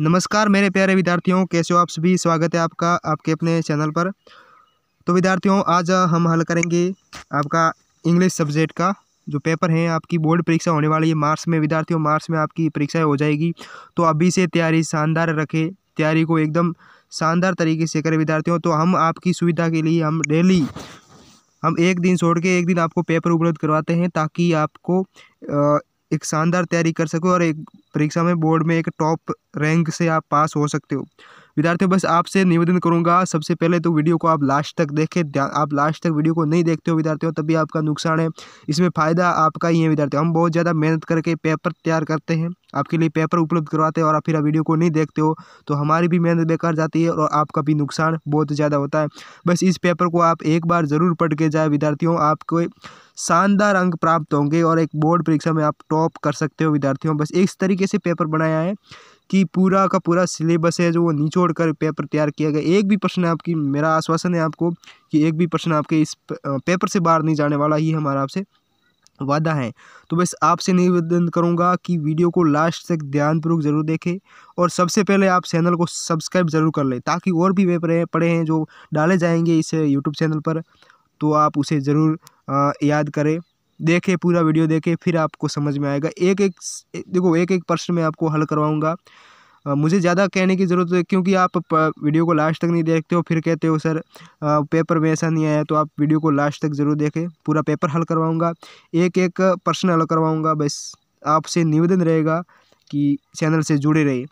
नमस्कार मेरे प्यारे विद्यार्थियों कैसे हो आप सभी स्वागत है आपका आपके अपने चैनल पर तो विद्यार्थियों आज हम हल करेंगे आपका इंग्लिश सब्जेक्ट का जो पेपर हैं आपकी बोर्ड परीक्षा होने वाली है मार्च में विद्यार्थियों मार्च में आपकी परीक्षा हो जाएगी तो अभी से तैयारी शानदार रखें तैयारी को एकदम शानदार तरीके से करें विद्यार्थियों तो हम आपकी सुविधा के लिए हम डेली हम एक दिन छोड़ के एक दिन आपको पेपर उपलब्ध करवाते हैं ताकि आपको एक शानदार तैयारी कर सको और एक परीक्षा में बोर्ड में एक टॉप रैंक से आप पास हो सकते हो विद्यार्थियों बस आपसे निवेदन करूँगा सबसे पहले तो वीडियो को आप लास्ट तक देखें आप लास्ट तक वीडियो को नहीं देखते हो विद्यार्थियों तभी आपका नुकसान है इसमें फ़ायदा आपका ही है विद्यार्थियों हम बहुत ज़्यादा मेहनत करके पेपर तैयार करते हैं आपके लिए पेपर उपलब्ध करवाते हैं और आप फिर आप वीडियो को नहीं देखते हो तो हमारी भी मेहनत बेकार जाती है और आपका भी नुकसान बहुत ज़्यादा होता है बस इस पेपर को आप एक बार ज़रूर पढ़ के जाए विद्यार्थियों आपको शानदार अंक प्राप्त होंगे और एक बोर्ड परीक्षा में आप टॉप कर सकते हो विद्यार्थियों बस इस तरीके से पेपर बनाया है कि पूरा का पूरा सिलेबस है जो वो निचोड़ कर पेपर तैयार किया गया एक भी प्रश्न आपकी मेरा आश्वासन है आपको कि एक भी प्रश्न आपके इस पेपर से बाहर नहीं जाने वाला ही हमारा आपसे वादा है तो बस आपसे निवेदन करूंगा कि वीडियो को लास्ट तक ध्यानपूर्वक जरूर देखें और सबसे पहले आप चैनल को सब्सक्राइब जरूर कर लें ताकि और भी पेपर पड़े हैं जो डाले जाएंगे इस यूट्यूब चैनल पर तो आप उसे ज़रूर याद करें देखें पूरा वीडियो देखें फिर आपको समझ में आएगा एक एक देखो एक एक प्रश्न मैं आपको हल करवाऊँगा मुझे ज़्यादा कहने की ज़रूरत है क्योंकि आप वीडियो को लास्ट तक नहीं देखते हो फिर कहते हो सर पेपर में ऐसा नहीं आया तो आप वीडियो को लास्ट तक ज़रूर देखें पूरा पेपर हल करवाऊँगा एक एक प्रश्न हल करवाऊँगा बस आपसे निवेदन रहेगा कि चैनल से जुड़े रहे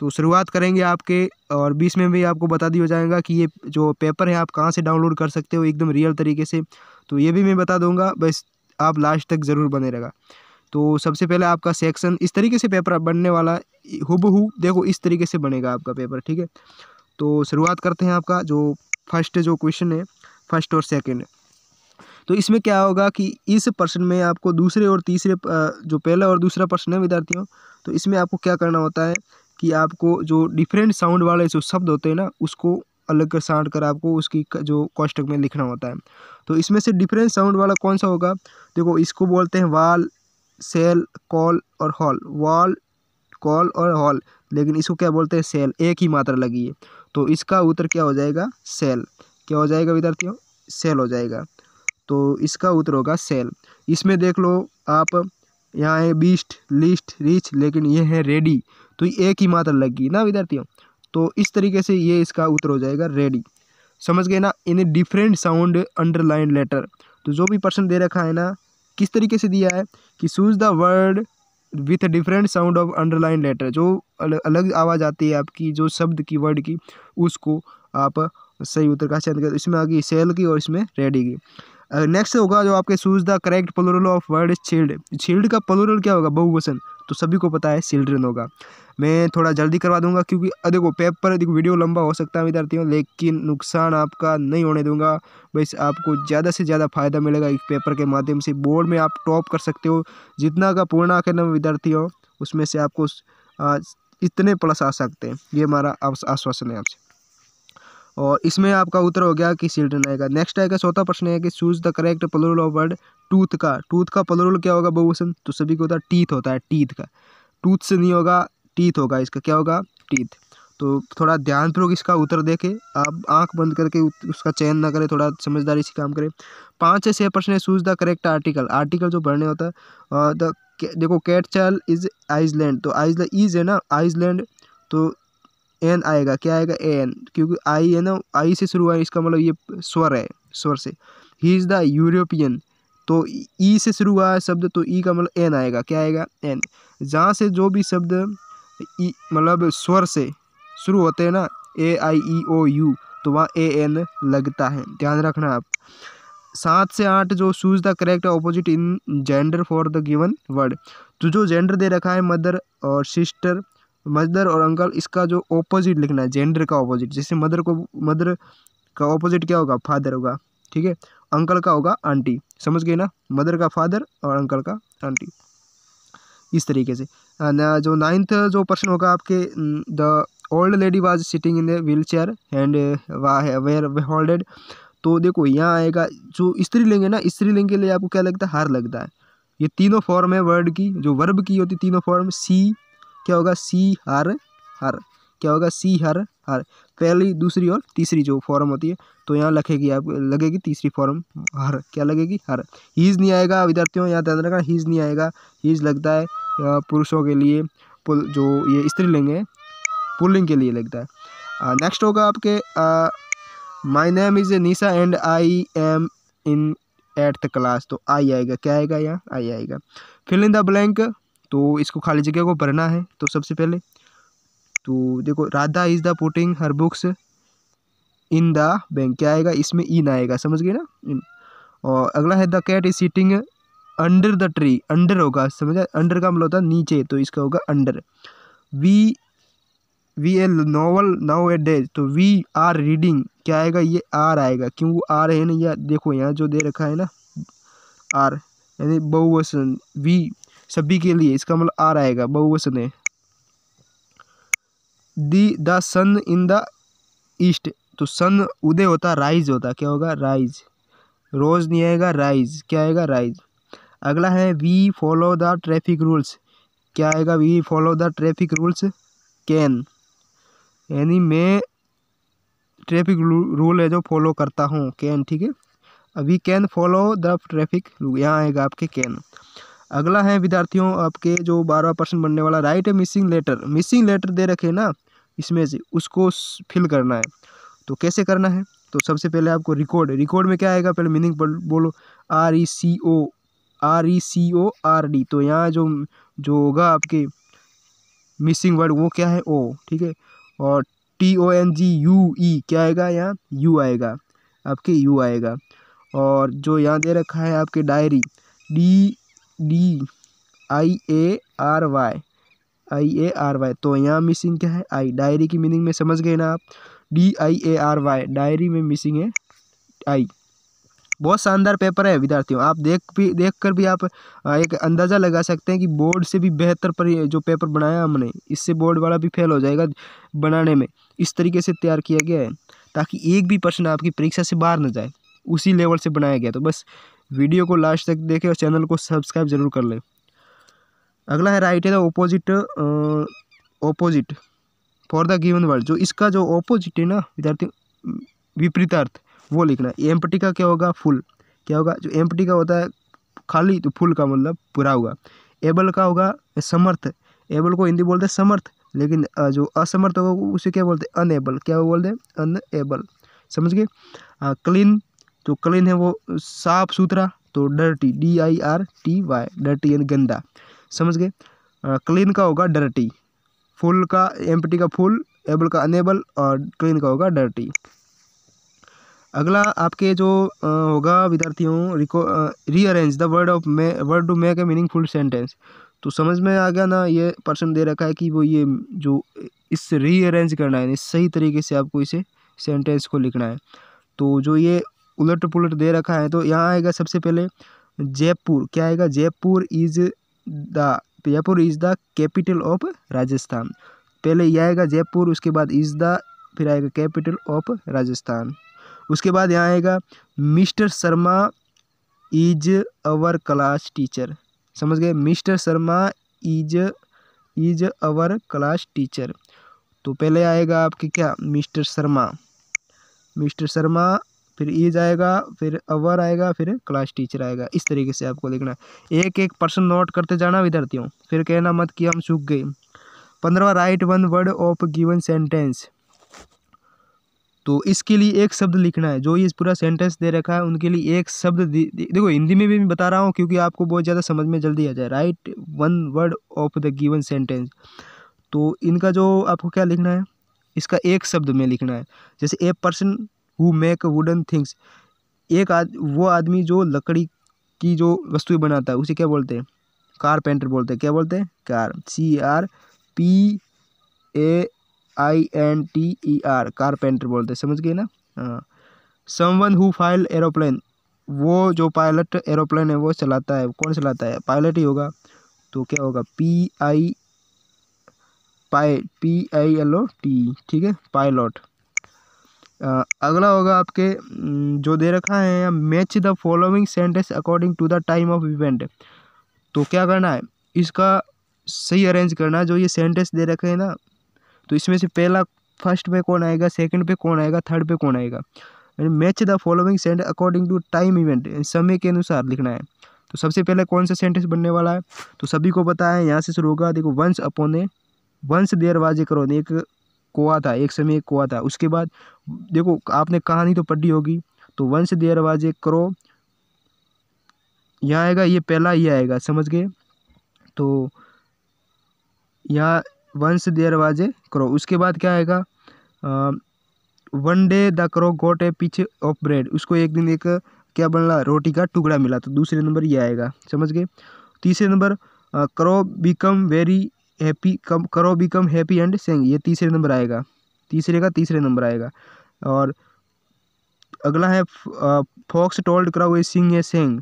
तो शुरुआत करेंगे आपके और बीच में भी आपको बता दिया जाएगा कि ये जो पेपर है आप कहाँ से डाउनलोड कर सकते हो एकदम रियल तरीके से तो ये भी मैं बता दूंगा बस आप लास्ट तक ज़रूर बने रहेगा तो सबसे पहले आपका सेक्शन इस तरीके से पेपर बनने वाला हुबहू देखो इस तरीके से बनेगा आपका पेपर ठीक है तो शुरुआत करते हैं आपका जो फर्स्ट जो क्वेश्चन है फर्स्ट और सेकेंड तो इसमें क्या होगा कि इस पर्सन में आपको दूसरे और तीसरे जो पहला और दूसरा पर्सन है विद्यार्थियों तो इसमें आपको क्या करना होता है कि आपको जो डिफरेंट साउंड वाले जो शब्द होते हैं ना उसको अलग साउंड कर आपको उसकी जो कॉस्टक में लिखना होता है तो इसमें से डिफरेंट साउंड वाला कौन सा होगा देखो इसको बोलते हैं वाल सेल कॉल और हॉल वाल कॉल और हॉल लेकिन इसको क्या बोलते हैं सेल एक ही मात्रा लगी है तो इसका उत्तर क्या हो जाएगा सेल क्या हो जाएगा विद्यार्थियों सेल हो जाएगा तो इसका उत्तर होगा सेल इसमें देख लो आप यहाँ है बीस्ट लिस्ट रिच लेकिन ये है रेडी तो एक ही मात्रा लगी ना विद्यार्थियों तो इस तरीके से ये इसका उत्तर हो जाएगा रेडी समझ गए ना in different sound underline letter तो जो भी पर्सन दे रखा है ना किस तरीके से दिया है कि choose the word with different sound of underline letter जो अलग आवाज़ आती है आपकी जो शब्द की वर्ड की उसको आप सही उत्तर का चयन कर इसमें आगे सेल की और इसमें रेडी की नेक्स्ट होगा जो आपके choose the correct plural of word child child का पलोरल क्या होगा बहुवचन तो सभी को पता है सिल्ड्रेन होगा मैं थोड़ा जल्दी करवा दूंगा क्योंकि देखो पेपर देखो वीडियो लंबा हो सकता है विद्यार्थियों लेकिन नुकसान आपका नहीं होने दूंगा बस आपको ज़्यादा से ज़्यादा फायदा मिलेगा इस पेपर के माध्यम से बोर्ड में आप टॉप कर सकते हो जितना का पूर्णांक है विद्यार्थियों उसमें से आपको इतने प्लस आ सकते हैं ये हमारा आश्वासन है आपसे और इसमें आपका उत्तर हो गया कि सिल्ड्रन आएगा नेक्स्ट आएगा चौथा प्रश्न है कि choose the correct plural of word tooth का टूथ का प्लूरल क्या होगा बहुवचन तो सभी को होता है टीथ होता है टीथ का टूथ से नहीं होगा टीथ होगा इसका क्या होगा टीथ तो थोड़ा ध्यानपूर्वक इसका उत्तर देखें आप आँख बंद करके उसका चयन ना करें थोड़ा समझदारी से काम करें पाँच से छः प्रश्न है choose the correct article article जो भरने होता है द देखो कैट चाइल इज आइसलैंड तो आइसलैंड इज है ना आइसलैंड तो एन आएगा क्या आएगा ए एन क्योंकि आई है ना आई से शुरू हुआ है इसका मतलब ये स्वर है स्वर से ही इज़ द यूरोपियन तो ई e से शुरू हुआ है शब्द तो ई e का मतलब एन आएगा क्या आएगा एन जहाँ से जो भी शब्द ई e, मतलब स्वर से शुरू होते हैं ना ए आई ई ओ यू तो वहाँ ए एन लगता है ध्यान रखना आप सात से आठ जो choose the correct opposite in gender for the given word तो जो जेंडर दे रखा है मदर और सिस्टर मदर और अंकल इसका जो ऑपोजिट लिखना है जेंडर का ऑपोजिट जैसे मदर को मदर का ऑपोजिट क्या होगा फादर होगा ठीक है अंकल का होगा आंटी समझ गए ना मदर का फादर और अंकल का आंटी इस तरीके से uh, जो नाइन्थ जो पर्सन होगा आपके the old lady was sitting in a wheel chair and where holded तो देखो यहाँ आएगा जो स्त्रीलिंग है ना स्त्रीलिंग के लिए आपको क्या लगता है हार लगता है ये तीनों फॉर्म है वर्ड की जो वर्ब की होती तीनों फॉर्म सी क्या होगा सी हर हर क्या होगा सी हर हर पहली दूसरी और तीसरी जो फॉर्म होती है तो यहाँ लखेगी आप लगेगी तीसरी फॉर्म हर क्या लगेगी हर हीज़ नहीं आएगा विद्यार्थियों यहाँ ध्यान रखना हीज़ नहीं आएगा हीज़ लगता है पुरुषों के लिए पुल जो ये स्त्रीलिंग है पुलिंग के लिए लगता है नेक्स्ट होगा आपके my name is Nisha and I am in eighth class तो आई आएगा क्या आएगा यहाँ आई आएगा फिल इन द ब्लैंक तो इसको खाली जगह को भरना है तो सबसे पहले तो देखो Radha is the putting her books in the bank क्या आएगा इसमें इन आएगा समझ गए ना इन और अगला है the cat is sitting under the tree under होगा समझा अंडर का मतलब होता है नीचे तो इसका होगा under we we a novel nowadays तो वी आर रीडिंग क्या आएगा ये आर आएगा क्यों वो आर है ना या देखो यहाँ जो दे रखा है ना आर यानी बहुवचन वी सभी के लिए इसका मतलब आर आएगा बहुवचन है the the sun in the east तो सन उदय होता राइज होता क्या होगा राइज रोज़ नहीं आएगा राइज क्या आएगा राइज अगला है we follow the traffic rules क्या आएगा we follow the traffic rules can यानी मैं ट्रैफिक रूल है जो फॉलो करता हूँ कैन ठीक है we can follow the traffic यहाँ आएगा आपके कैन अगला है विद्यार्थियों आपके जो बारहवा परसेंट बनने वाला राइट है मिसिंग लेटर मिसिंग लेटर दे रखे ना इसमें से उसको फिल करना है तो कैसे करना है तो सबसे पहले आपको रिकॉर्ड रिकॉर्ड में क्या आएगा पहले मीनिंग बोलो R E C O R E C O R D तो यहाँ जो जो होगा आपके मिसिंग वर्ड वो क्या है ओ ठीक है और T O N G U E क्या आएगा यहाँ यू आएगा आपके यू आएगा और जो यहाँ दे रखा है आपके diary D D I A R Y I A R Y तो यहाँ मिसिंग क्या है आई डायरी की मीनिंग में समझ गए ना आप D I A R Y diary में मिसिंग है आई बहुत शानदार पेपर है विद्यार्थियों आप देख भी देख कर भी आप एक अंदाज़ा लगा सकते हैं कि बोर्ड से भी बेहतर पर जो पेपर बनाया हमने इससे बोर्ड वाला भी फेल हो जाएगा बनाने में इस तरीके से तैयार किया गया है ताकि एक भी प्रश्न आपकी परीक्षा से बाहर ना जाए उसी लेवल से बनाया गया तो बस वीडियो को लास्ट तक देखें और चैनल को सब्सक्राइब जरूर कर लें अगला है राइट है the opposite opposite for the given word जो इसका जो ओपोजिट है ना विद्यार्थी विपरीतार्थ वो लिखना एम्पटी का क्या होगा फुल क्या होगा जो एम्पटी का होता है खाली तो फुल का मतलब पूरा होगा एबल का होगा समर्थ एबल को हिंदी बोलते हैं समर्थ लेकिन जो असमर्थ होगा उसे क्या बोलते हैं अनएबल क्या बोलते हैं अनएबल समझ गए क्लीन जो तो क्लीन है वो साफ सुथरा तो dirty D I R T Y dirty यानी गंदा समझ गए क्लीन का होगा डर्टी फुल का एम्पटी का फुल एबल का अनेबल और क्लीन का होगा डर्टी अगला आपके जो होगा विद्यार्थियों रिको rearrange the word of may word to make a meaningful sentence तो समझ में आ गया ना ये पर्सन दे रखा है कि वो ये जो इस रीअरेंज करना है सही तरीके से आपको इसे सेंटेंस को लिखना है तो जो ये उलट पुलट दे रखा है तो यहाँ आएगा सबसे पहले जयपुर क्या आएगा Jaipur is the Jaipur is the capital of Rajasthan पहले यह आएगा जयपुर उसके बाद इज़ द फिर आएगा कैपिटल ऑफ राजस्थान उसके बाद यहाँ आएगा Mr Sharma is our class teacher समझ गए Mr Sharma is is our class teacher तो पहले आएगा आपके क्या मिस्टर शर्मा मिस्टर शर्मा फिर ईज आएगा फिर अवर आएगा फिर क्लास टीचर आएगा इस तरीके से आपको लिखना है एक एक पर्सन नोट करते जाना विद्यार्थियों फिर कहना मत कि हम सूख गए पंद्रवा write one word of given sentence तो इसके लिए एक शब्द लिखना है जो ये पूरा सेंटेंस दे रखा है उनके लिए एक शब्द दे, दे, देखो हिंदी में भी मैं बता रहा हूँ क्योंकि आपको बहुत ज़्यादा समझ में जल्दी आ जाए write one word of the given sentence तो इनका जो आपको क्या लिखना है इसका एक शब्द में लिखना है जैसे a person who make wooden things एक आद वो आदमी जो लकड़ी की जो वस्तुएं बनाता है उसे क्या बोलते हैं कारपेंटर बोलते हैं क्या बोलते हैं car C R P A I N T E R carpenter बोलते हैं समझ गए ना हाँ समवन हु फाइल एरोप्लेन वो जो पायलट एरोप्लेन है वो चलाता है कौन चलाता है पायलट ही होगा तो क्या होगा P I pi P I L O T ठीक है पायलट अगला होगा आपके जो दे रखा है match the following sentence according to the time of event तो क्या करना है इसका सही अरेंज करना जो ये सेंटेंस दे रखे हैं ना तो इसमें से पहला फर्स्ट पे कौन आएगा सेकंड पे कौन आएगा थर्ड पे कौन आएगा यानी match the following sent according to time event समय के अनुसार लिखना है तो सबसे पहले कौन सा सेंटेंस बनने वाला है तो सभी को पता है यहाँ से शुरू होगा देखो वंस अपोने वंस देर वाजे करो एक कुआ था एक समय एक कुआ था उसके बाद देखो आपने कहानी तो पढ़ी होगी तो वंश देर वाज ए क्रो यहाँ आएगा ये पहला ही आएगा समझ गए तो यहाँ वंश देर वाज करो उसके बाद क्या आएगा वन डे द करो गोट ए पीछे ऑफ ब्रेड उसको एक दिन एक क्या बन रहा रोटी का टुकड़ा मिला तो दूसरे नंबर ये आएगा समझ गए तीसरे नंबर करो बिकम वेरी हैप्पी कम करो बिकम हैप्पी एंड सेंग ये तीसरे नंबर आएगा तीसरे का तीसरे नंबर आएगा और अगला है फॉक्स टोल्ड कराओ ए सिंग ए सेंग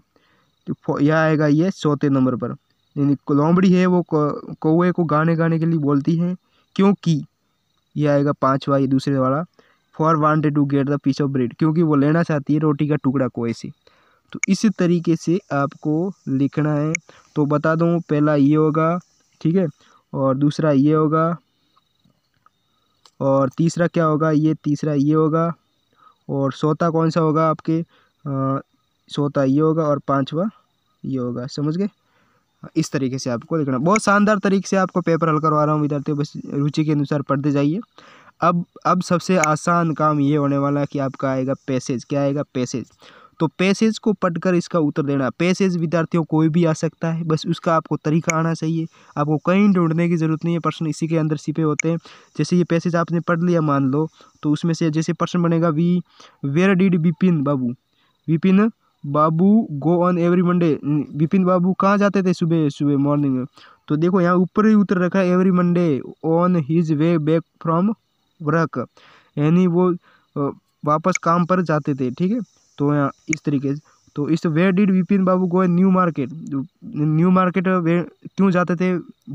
तो यह आएगा ये चौथे नंबर पर यानी लोमड़ी है वो कौए को गाने गाने के लिए बोलती है क्योंकि यह आएगा पाँचवा ये दूसरे वाला for wanted to get the piece of bread क्योंकि वो लेना चाहती है रोटी का टुकड़ा कोए से तो इस तरीके से आपको लिखना है तो बता दूँ पहला ये होगा ठीक है और दूसरा ये होगा और तीसरा क्या होगा ये तीसरा ये होगा और सोता कौन सा होगा आपके आ, सोता ये होगा और पांचवा ये होगा समझ गए इस तरीके से आपको लिखना बहुत शानदार तरीके से आपको पेपर हल करवा रहा हूँ विद्यार्थियों बस रुचि के अनुसार पढ़ते जाइए अब अब सबसे आसान काम ये होने वाला है कि आपका आएगा पैसेज क्या आएगा पैसेज तो पैसेज को पढ़कर इसका उत्तर देना पैसेज विद्यार्थियों कोई भी आ सकता है बस उसका आपको तरीका आना चाहिए आपको कहीं ढूंढने की ज़रूरत नहीं है प्रश्न इसी के अंदर सिपे होते हैं जैसे ये पैसेज आपने पढ़ लिया मान लो तो उसमें से जैसे प्रश्न बनेगा we where did Vipin Babu Vipin Babu go on every Monday Vipin Babu कहाँ जाते थे सुबह सुबह मॉर्निंग में तो देखो यहाँ ऊपर ही उतर रखा है every Monday on his way back from work यानी वो वापस काम पर जाते थे ठीक है तो इस तरीके से तो इस way did Vipin Babu go New Market New Market वे क्यों जाते थे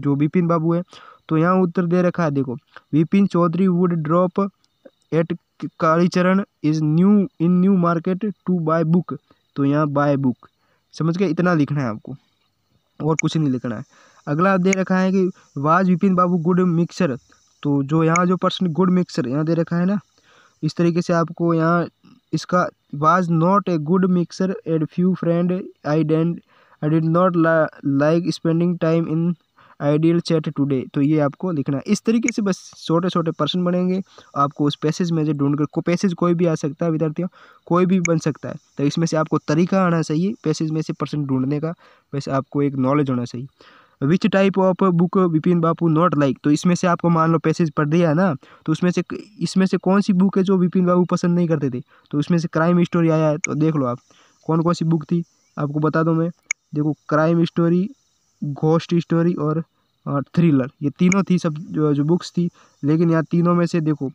जो विपिन बाबू है तो यहाँ उत्तर दे रखा है देखो Vipin Chaudhary would drop at Kalicharan is new in New Market to buy book तो यहाँ बाय बुक समझ के इतना लिखना है आपको और कुछ नहीं लिखना है अगला दे रखा है कि was Vipin Babu good mixer तो जो यहाँ जो पर्सन गुड मिक्सर यहाँ दे रखा है ना इस तरीके से आपको यहाँ इसका was not a good mixer had few friend I dent I did not like spending time in idle chat today तो ये आपको लिखना है इस तरीके से बस छोटे छोटे पर्सन बनेंगे आपको उस पैसेज में से ढूंढ कर को पैसेज कोई भी आ सकता है विद्यार्थियों कोई भी बन सकता है तो इसमें से आपको तरीका आना चाहिए पैसेज में से पर्सन ढूंढने का वैसे आपको एक नॉलेज होना चाहिए which type of book Vipin Bapu not like तो इसमें से आपको मान लो पैसेज पढ़ दिया है ना तो उसमें से इसमें से कौन सी बुक है जो विपिन बाबू पसंद नहीं करते थे तो उसमें से क्राइम स्टोरी आया है तो देख लो आप कौन कौन सी बुक थी आपको बता दूँ मैं देखो क्राइम स्टोरी घोस्ट स्टोरी और थ्रिलर ये तीनों थी सब जो, जो बुक्स थी लेकिन यहाँ तीनों में से देखो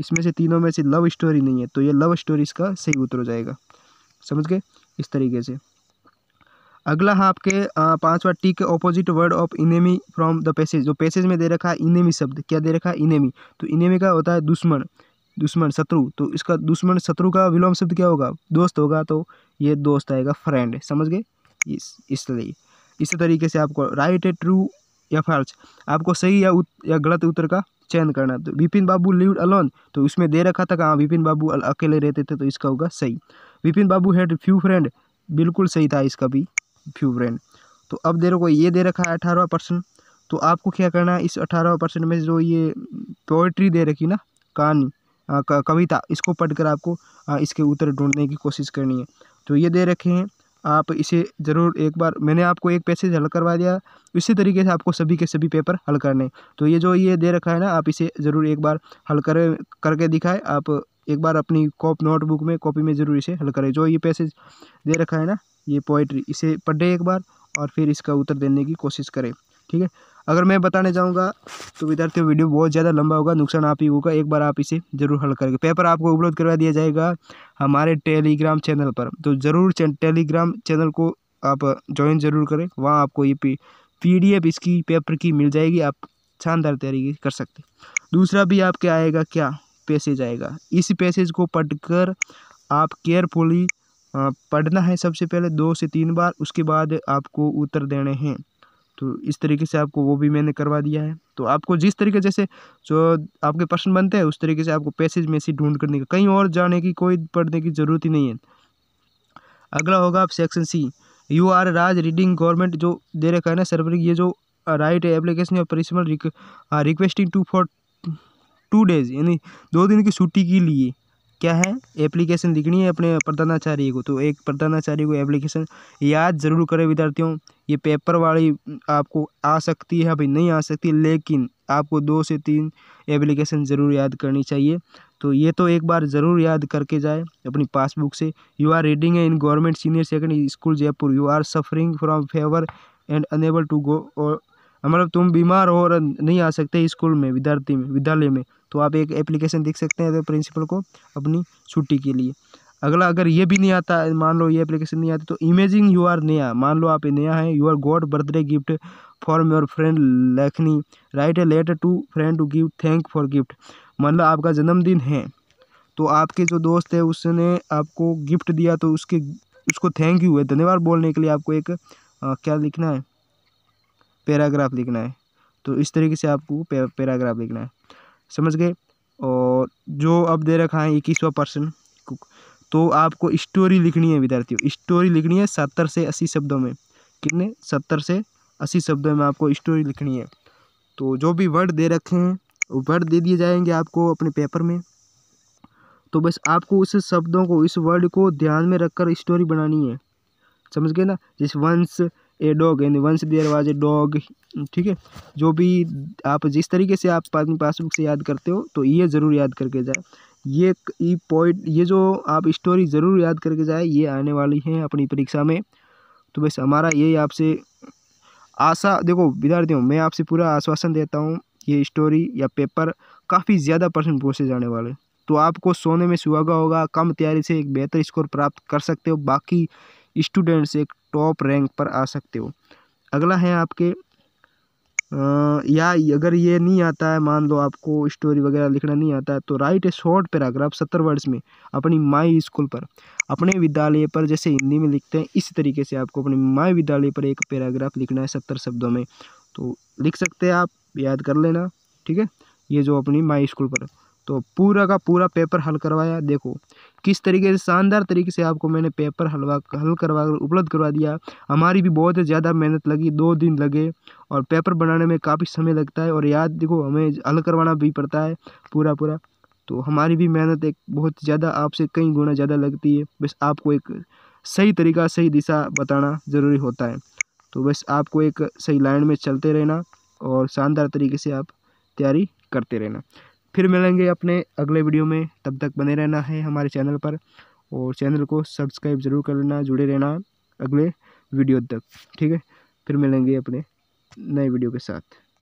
इसमें से तीनों में से लव स्टोरी नहीं है तो ये लव स्टोरी इसका सही उत्तर हो जाएगा समझ गए इस तरीके से अगला है आपके पांचवा टी के opposite word of enemy from the passage जो पैसेज में दे रखा है इनेमी शब्द क्या दे रखा है इनेमी तो इनेमी का होता है दुश्मन दुश्मन शत्रु तो इसका दुश्मन शत्रु का विलोम शब्द क्या होगा दोस्त होगा तो ये दोस्त आएगा फ्रेंड समझ गए इस इसलिए इसी तरीके से आपको राइट है ट्रू या फॉल्स आपको सही या उत, या गलत उत्तर का चयन करना तो विपिन बाबू लिव अलोन तो उसमें दे रखा था कि हाँ विपिन बाबू अकेले रहते थे तो इसका होगा सही Vipin Babu had few friend बिल्कुल सही था इसका भी फ्यूब्रेन तो अब दे रखो ये दे रखा है अठारह परसेंट तो आपको क्या करना है इस अठारह परसेंट में जो ये पोइट्री दे रखी ना कहानी कविता इसको पढ़कर आपको इसके उत्तर ढूंढने की कोशिश करनी है तो ये दे रखे हैं आप इसे ज़रूर एक बार मैंने आपको एक पैसेज हल करवा दिया इसी तरीके से आपको सभी के सभी पेपर हल करने तो ये जो ये दे रखा है ना आप इसे ज़रूर एक बार हल कर करके दिखाएं आप एक बार अपनी कॉप नोटबुक में कॉपी में ज़रूर इसे हल करें जो ये पैसेज दे रखा है ना ये पोइट्री इसे पढ़े एक बार और फिर इसका उत्तर देने की कोशिश करें ठीक है अगर मैं बताने जाऊँगा तो विद्यार्थियों वीडियो बहुत ज़्यादा लंबा होगा नुकसान आप ही होगा एक बार आप इसे ज़रूर हल करेंगे पेपर आपको उपलब्ध करवा दिया जाएगा हमारे टेलीग्राम चैनल पर तो ज़रूर टेलीग्राम चैनल को आप ज्वाइन ज़रूर करें वहाँ आपको ये पी एफ इसकी पेपर की मिल जाएगी आप शानदार तैयारी कर सकते दूसरा भी आपके आएगा क्या पैसेज आएगा इस पैसेज को पढ़कर आप केयरफुली पढ़ना है सबसे पहले दो से तीन बार उसके बाद आपको उत्तर देने हैं तो इस तरीके से आपको वो भी मैंने करवा दिया है तो आपको जिस तरीके जैसे जो आपके प्रश्न बनते हैं उस तरीके से आपको पैसेज में से ढूंढ करने का कहीं और जाने की कोई पढ़ने की ज़रूरत ही नहीं है अगला होगा आप सेक्शन सी यू आर राज रीडिंग गवर्नमेंट जो दे रखा है ना सर्वर ये जो राइट है एप्लीकेशन या परिसमल requesting to for two days यानी दो दिन की छुट्टी के लिए क्या है एप्लीकेशन दिखनी है अपने प्रधानाचार्य को तो एक प्रधानाचार्य को एप्लीकेशन याद ज़रूर करें विद्यार्थियों ये पेपर वाली आपको आ सकती है अभी नहीं आ सकती लेकिन आपको दो से तीन एप्लीकेशन ज़रूर याद करनी चाहिए तो ये तो एक बार ज़रूर याद करके जाए अपनी पासबुक से you are reading in government senior secondary school Jaipur you are suffering from fever and unable to go और मतलब तुम बीमार हो और नहीं आ सकते स्कूल में विद्यार्थी में विद्यालय में तो आप एक एप्लीकेशन देख सकते हैं प्रिंसिपल को अपनी छुट्टी के लिए अगला अगर ये भी नहीं आता मान लो ये एप्लीकेशन नहीं आती तो इमेजिंग यू आर नया मान लो आप नया है you are got birthday gift for your friend लेखनी write a letter to friend to give thank for gift मान लो आपका जन्मदिन है तो आपके जो दोस्त है उसने आपको गिफ्ट दिया तो उसके उसको थैंक यू है धन्यवाद बोलने के लिए आपको एक आ, क्या लिखना है पैराग्राफ लिखना है तो इस तरीके से आपको पैराग्राफ लिखना है समझ गए और जो अब दे रखा है इक्कीसवा पर्सन तो आपको स्टोरी लिखनी है विद्यार्थियों स्टोरी लिखनी है सत्तर से अस्सी शब्दों में कितने सत्तर से अस्सी शब्दों में आपको स्टोरी लिखनी है तो जो भी वर्ड दे रखे हैं वो वर्ड दे दिए जाएंगे आपको अपने पेपर में तो बस आपको उस शब्दों को इस वर्ड को ध्यान में रखकर स्टोरी बनानी है समझ गए ना जैसे once a dog and once there was a dog ठीक है जो भी आप जिस तरीके से आप पासबुक से याद करते हो तो ये ज़रूर याद करके जाए ये ई पॉइंट ये जो आप स्टोरी ज़रूर याद करके जाए ये आने वाली है अपनी परीक्षा में तो बस हमारा यही आपसे आशा देखो विद्यार्थियों मैं आपसे पूरा आश्वासन देता हूँ ये स्टोरी या पेपर काफ़ी ज़्यादा परसेंट पूछे जाने वाले तो आपको सोने में सुहागा होगा कम तैयारी से एक बेहतर स्कोर प्राप्त कर सकते हो बाकी स्टूडेंट्स एक टॉप रैंक पर आ सकते हो अगला है आपके या अगर ये नहीं आता है मान लो आपको स्टोरी वगैरह लिखना नहीं आता है तो राइट ए शॉर्ट पैराग्राफ सत्तर वर्ड्स में अपनी माई स्कूल पर अपने विद्यालय पर जैसे हिंदी में लिखते हैं इसी तरीके से आपको अपने माई विद्यालय पर एक पैराग्राफ लिखना है सत्तर शब्दों में तो लिख सकते हैं आप याद कर लेना ठीक है ये जो अपनी माई स्कूल पर तो पूरा का पूरा पेपर हल करवाया देखो किस तरीके से शानदार तरीके से आपको मैंने पेपर हलवा हल करवा उपलब्ध करवा दिया हमारी भी बहुत ज़्यादा मेहनत लगी दो दिन लगे और पेपर बनाने में काफ़ी समय लगता है और याद देखो हमें हल करवाना भी पड़ता है पूरा पूरा तो हमारी भी मेहनत एक बहुत ज़्यादा आपसे कई गुना ज़्यादा लगती है बस आपको एक सही तरीका सही दिशा बताना ज़रूरी होता है तो बस आपको एक सही लाइन में चलते रहना और शानदार तरीके से आप तैयारी करते रहना फिर मिलेंगे अपने अगले वीडियो में तब तक बने रहना है हमारे चैनल पर और चैनल को सब्सक्राइब ज़रूर कर लेना जुड़े रहना अगले वीडियो तक ठीक है फिर मिलेंगे अपने नए वीडियो के साथ